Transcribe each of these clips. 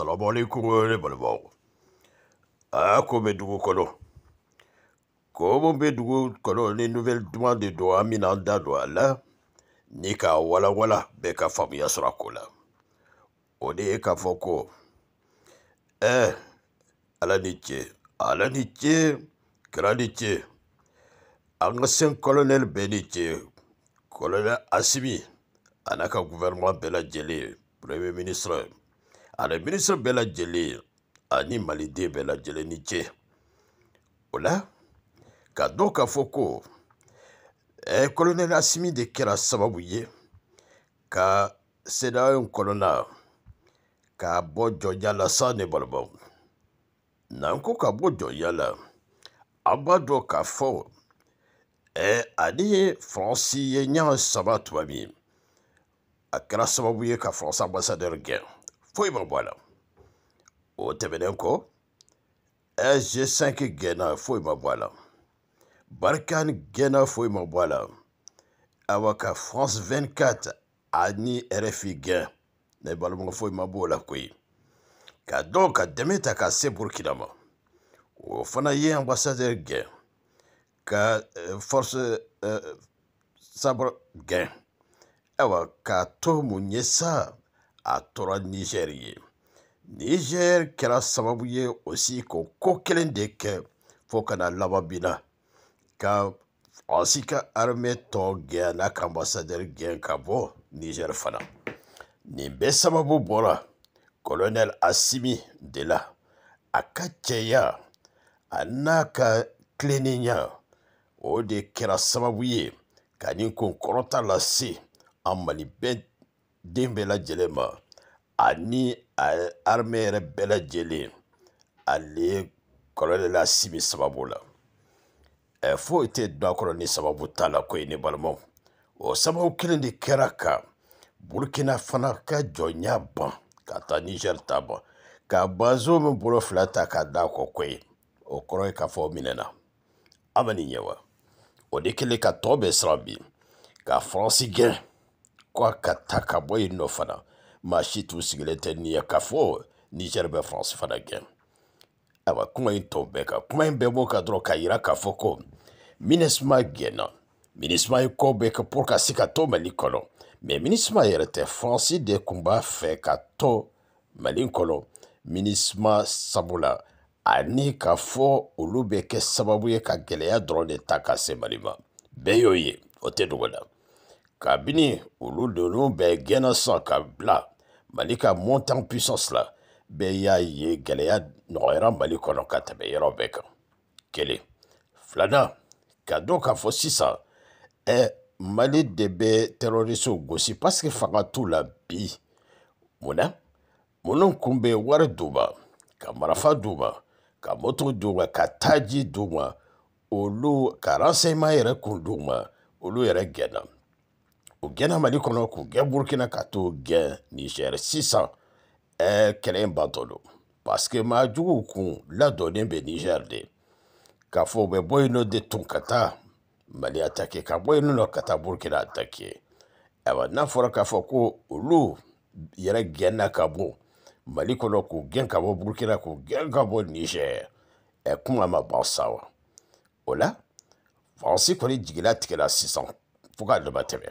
Alors, bon, euh, les coureurs les ballons. Ah, comme les douanes de droits. Comme les douanes de droits, les nouvelles doigts de doigts les douanes là Nika, voilà, voilà, béka, famille, je suis On est là, comme vous. Eh, à l'anité, à l'anité, à ancien colonel Bénétié, colonel Assimi, à la gouvernement de la Délé, premier ministre. ala minisiri bɛɛ lajɛlen ani maliden bɛɛ lajɛlen ni ce o la ka dɔn k'a fɔ ko eh, kolonɛli asimi de kɛra sababu ye ka sedayo kɔnɔna k'a bɔ jɔnya la sa ne balimaw n'an ko ka bɔ jɔnya la an b'a dɔn k'a fɔ eh, ale ye faransi ye ɲa saba tuma min a kɛra sababu ye ka faransi ambassadɛri gɛn foyi ma bɔ a la o tɛmɛnen kɔ sg5 gɛnna foyi ma bɔ a la barkan gɛnna foyi ma bɔ a la awa ka france 24 ani rfi gɛn ne balimakɛ foyi ma b'o la koyi ka dɔn ka dɛmɛ ta ka se burkina ma o fana ye ambassadɛr gɛn ka euh, force euh, sabre gɛn awa k'a to mun ye sa a tora nizɛri ye nizɛri kɛra sababu ye osi k'o ko kelen de kɛ fɔɔ kana laban bi na ka faransi ka arme tɔ gɛn n'a ka ambasadɛri gɛn ka bɔ nizɛri fana nin bɛɛ sababu bɔra kolonɛl asimi de la a ka cɛya a n'a ka tilennenya o de kɛra sababu ye ka nin kunkɔrɔta lase an mali bɛɛ den bɛɛ lajɛlen ma ani armée yɛrɛ bɛɛ lajɛlen ale kɔlɔlɔ la simi sababu la ɛ foyi tɛ don a kɔrɔ ni sababu t'a la ko ye ne balimaw o sababu kelen de kɛra ka burukina fana ka jɔnya ban ka taa nizɛri ta ban ka banzo min bolo fila ta k'a da kɔ ko ye o kɔrɔ ye k'a fɔ o minɛna an bɛ nin ye wa o de kɛlen ka tɔ bɛɛ siran bi ka faransi gɛn ko ka ta ka bɔ yen nɔ fana maa si t'u sigilen tɛ n'i ye k'a fɔ nizɛri bɛ faransi fana gɛn ayiwa kuma in tɔ bɛɛ kan kuma in bɛɛ b'o kan dɔrɔn k'a yira k'a fɔ ko minisima gɛnna minisima ye kɔ bɛɛ kɛ pour ka se ka to mali kɔnɔ mɛ minisima yɛrɛ tɛ faransi de tun b'a fɛ ka to mali kɔnɔ minisima sabula ani k'a fɔ olu bɛ kɛ sababu ye ka gɛlɛya dɔrɔn de ta ka se mali ma bɛɛ y'o ye o tɛ dogo la kabini olu donn'u bɛ gɛnna san ka bila mali ka montant puissance la bɛɛ y'a ye gɛlɛya nɔgɔyara mali kɔnɔ ka tɛmɛ yɔrɔ bɛɛ kan kelen filanan ka dɔn k'a fɔ sisan ɛ mali de bɛ tɛrɔrisiw gosi paseke fanga t'u la bi munna minnu kun bɛ wari d'u ma ka marafa d'u ma ka moto d'u ma ka taji d'u ma olu ka renseignement yɛrɛ kun d'u ma olu yɛrɛ gɛnna o gɛnna mali kɔnɔ k'u gɛn burukina ka t'u gɛn nigɛri sisan ɛɛ kɛlɛ in bantɔ don parce que maa juguw kun ladɔnnen bɛ nigɛri de k'a fɔ u bɛ bɔ yen nɔ de tun ka taa mali atake ka bɔ yen nɔ ka taa burukina atake ayiwa n'a fɔra k'a fɔ ko olu yɛrɛ gɛnna ka bɔ mali kɔnɔ k'u gɛn ka bɔ burukina k'u gɛn ka bɔ nigɛri ɛ kuma ma ban sa wa o la faransi kɔni jigila tigɛla sisan fo k'a dama tɛmɛ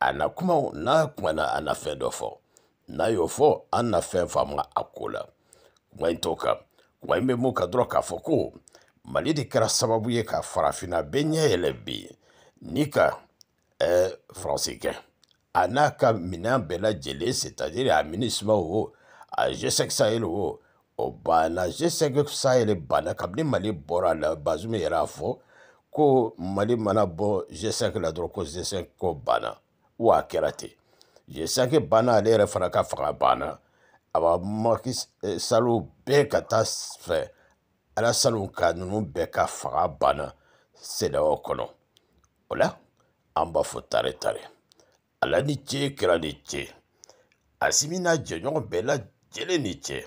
a na kuma n'a kumana a na fɛn dɔ fɔ n'a y'o fɔ an na fɛn faamu a ko la kuma in t'o kan kuma in bɛ mun kan dɔrɔn k'a fɔ ko mali de kɛra sababu ye ka farafinna bɛɛ ɲɛ yɛlɛ bi ni ka ɛɛ faransi kɛ a n'a ka minɛn bɛɛ lajɛlen c'est à dire a minisma o a g5 sahel o o banna g5 sahel banna kabini mali bɔra a la bazumi yɛrɛ y'a fɔ ko mali mana bɔ g5 la dɔrɔn ko g5 ko banna. wa a kɛra ten jesake banna ale yɛrɛ fana ka fanga banna a b'a maki eh, salon bɛɛ ka taa fɛ ala salon ka ninnu bɛɛ ka fanga banna sedaw kɔnɔ o la an b'a fɔ tare tare ala ni ce kɛra ni ce asimi n'a jɛɲɔgɔn bɛɛ lajɛlen ni cɛ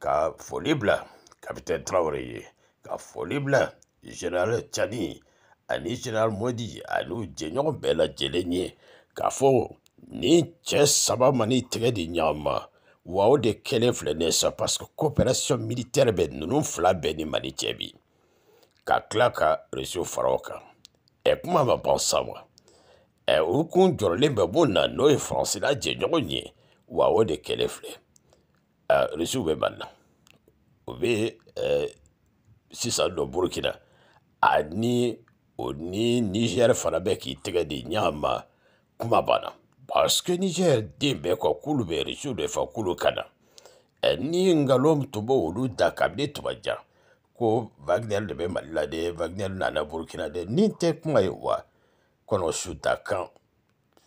ka foli bila kapitɛn tarawele ye ka foli bila general cani ani general modi ani u jɛɲɔgɔn bɛɛ lajɛlen ye k'a fɔ nin cɛ saba ma ni tɛgɛ di ɲɔgɔn ma wa o de kɛlen filɛ ne sa parce que coopération militaire bɛ ninnu fila bɛɛ ni mali cɛ bi ka tila ka réseau fara o kan ɛ kuma ma ban sa wa ɛ u kun jɔrɔlen bɛ mun na n'o ye faransi n'a jɛɲɔgɔn ye wa o de kɛlen filɛ ɛ réseau bɛ mali la u bɛ ɛ sisan dɔ burukina ani o ni nizɛri fana bɛ k'i tɛgɛ di ɲaama kuma banna parce que niger den bɛɛ ka k'olu bɛ erisiw de fa k'olu ka na ni nkalon tun bɛ olu da kabini tuma jan ko wagner de bɛ mali la de wagner nana burukina de ni tɛ kuma ye wa kɔnɔ suta kan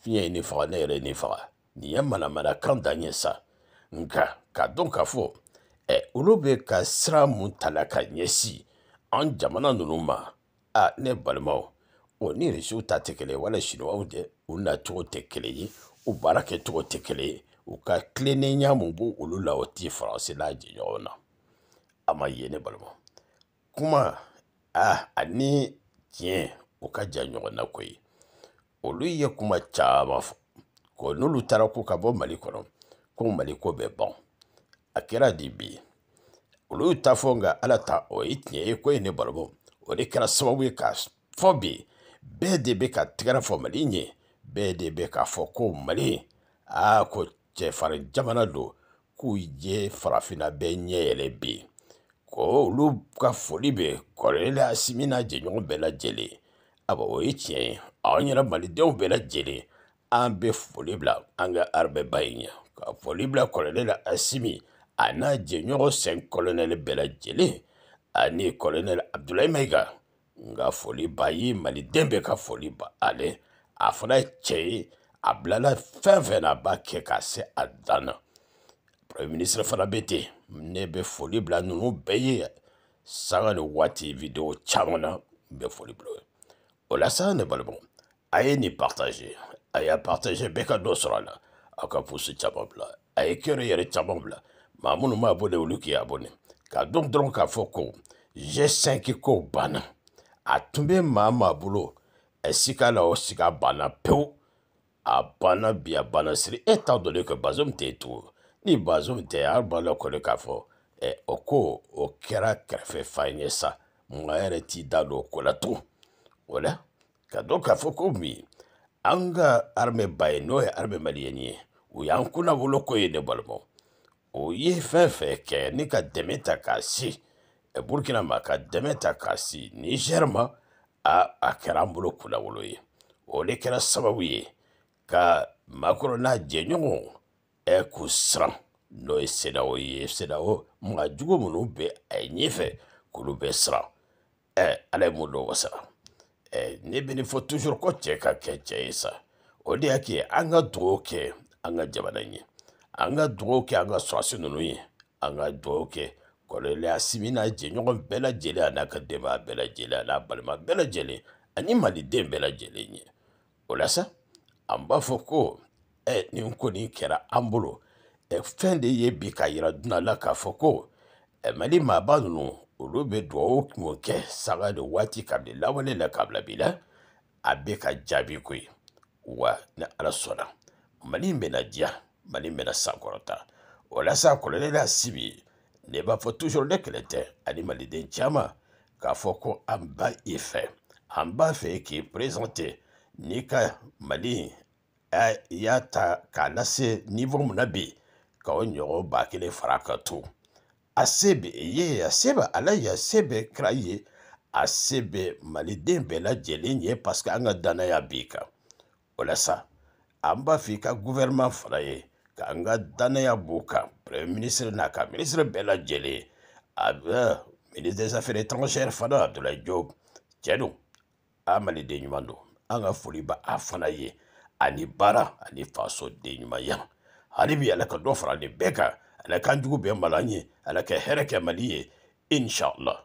fiɲɛ ye nin faga ne yɛrɛ ye nin faga nin ye manamana kan da ɲɛ sa nka ka dɔn ka fɔ ɛ olu bɛ ka sira mun tala ka ɲɛsin an jamana ninnu ma a ne balimaw wa ni irisiw ta tɛ kelen wala siniwaw dɛ u cogo tɛ kelen ye u baara kɛ cogo tɛ kelen ye u ka tilennenya mun b'o olu la o ti faransi n'a jɛɲɔgɔn na a ma ye ne balima kuma ah ani tiɲɛ o ka jan ɲɔgɔn na koyi olu ye kuma caman fɔ ko n'olu taara ko ka bɔ mali kɔnɔ ko mali ko bɛ ban a kɛra de bi olu y'u ta fɔ nka ala ta o ye tiɲɛ ye ko ye ne balima o de kɛra sababu ye k'a fɔ bi bɛɛ de bɛ ka tɛgɛrɛ fɔ mali ɲɛ bɛɛ de bɛ k'a fɔ ko mali a ko cɛfarin jamana don k'u ye farafinna bɛɛ ɲɛ yɛlɛ bi ko olu ka foli bɛ kɔrɔlen asimi n'a jɛɲɔgɔn bɛɛ lajɛlen aba o ye tiɲɛ ye anw yɛrɛ malidenw bɛɛ lajɛlen an bɛ foli bila an ka arabɛba in ɲɛ ka foli bila kɔrɔlen la asimi a n'a jɛɲɔgɔn sɛn kɔlɔnɛli bɛɛ lajɛlen ani kɔlɔnɛli abudulayi mayiga nga foliba ye maliden dembe ka foli ba ale a fana ye cɛ ye a bilala fɛn fɛn na a b'a kɛ k'a se a dan na minisiri fana bɛ ten ne bɛ foli bila ninnu bɛɛ video caman na n bɛ foli o ye o la sa ne balimaw a ye nin partage a y'a partage bɛɛ ka dɔ sɔrɔ a la aw ka post caman bila a ye kɛyɔrɔ yɛrɛ caman bila maa minnu abonné k'a dɔn dɔrɔn k'a fɔ ko G5 ko banna a tun bɛ maa maa bolo sika la o sika banna pewu a banna bi a banna siri e t'a dɔn de ko bazum tɛ yen tugun ni bazum tɛ yen hali bala kɔni k'a fɔ ɛ o ko o kɛra kɛrɛfɛ fan ye sa maa e yɛrɛ t'i da don o ko la tugun o la ka dɔn k'a fɔ ko min an ka armée ba ye n'o ye armée maliyɛni ye o y'an kunnawolo ko ye ne balimaw o ye fɛn fɛn kɛ ni ka dɛmɛ ta k'a si Eh, burkina ma ka dɛmɛ ta k'a si niger ma a a kɛra an bolo kunnawolo ye o de kɛra sababu ye ka makɔrɔ n'a jɛɲɔgɔnw ɛ k'u siran n'o ye sedaw ye sedaw maa jugu minnu bɛ a ye ɲɛfɛ k'olu bɛ siran ɛ ala ye mun dɔn wasara ɛ ne bɛ nin fɔ toujours ko cɛ ka kɛ cɛ ye sa o de y'a kɛ an ka dugawu kɛ an ka jamana ye an ka dugawu kɛ an ka sɔrɔsi ninnu ye an ka dugawu kɛ kɔrɔlen a simi n'a jɛɲɔgɔn bɛɛ lajɛlen a n'a ka denbaya bɛɛ lajɛlen a n'a balima bɛɛ lajɛlen ani maliden bɛɛ lajɛlen ye o la sa an b'a fɔ ko ɛ nin ko nin kɛra an bolo ɛ fɛn de ye bi k'a yira dunan la k'a fɔ ko ɛ mali maaba ninnu olu bɛ dugawu mun kɛ saga de waati kabini lawale la kabila bi la a bɛ ka jaabi ko ye wa ni ala sɔnna mali in bɛna diya mali in bɛna sankɔrɔta o la sa kɔlɔlɔ la sibi ne b'a toujours ne kɛlɛ tɛ ani maliden caman aMbA fɔ an ba k'i mali ta k'a lase nifɔ mun na ba a ye a alaya, ala asebe, a se bɛ kira ye a se bɛ maliden anga lajɛlen ye sa an b'a fɔ i ka dana ya Premier ministre Naka, ministre Belladjeli, ah, ministre des Affaires étrangères Fana Abdoulaye Diop, Tchadou, Amali Denyumando, Anga Foliba Afanaye, Ani Bara, Ani Faso Denyumaya, Halibi Alaka Dofra, Ani Beka, Alaka Ndjoubé Malanye, Alaka Hereke Maliye, Inch'Allah.